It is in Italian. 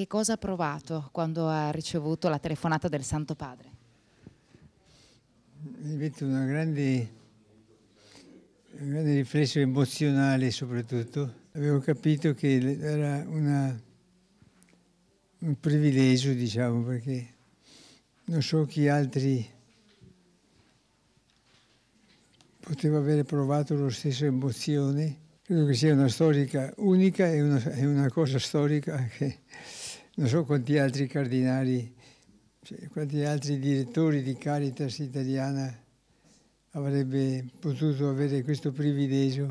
che cosa ha provato quando ha ricevuto la telefonata del Santo Padre? Ripeto, una grande, un grande riflesso emozionale soprattutto. Avevo capito che era una, un privilegio, diciamo, perché non so chi altri poteva avere provato lo stesso emozione. Credo che sia una storica unica e una, una cosa storica che non so quanti altri cardinali, cioè, quanti altri direttori di Caritas italiana avrebbe potuto avere questo privilegio.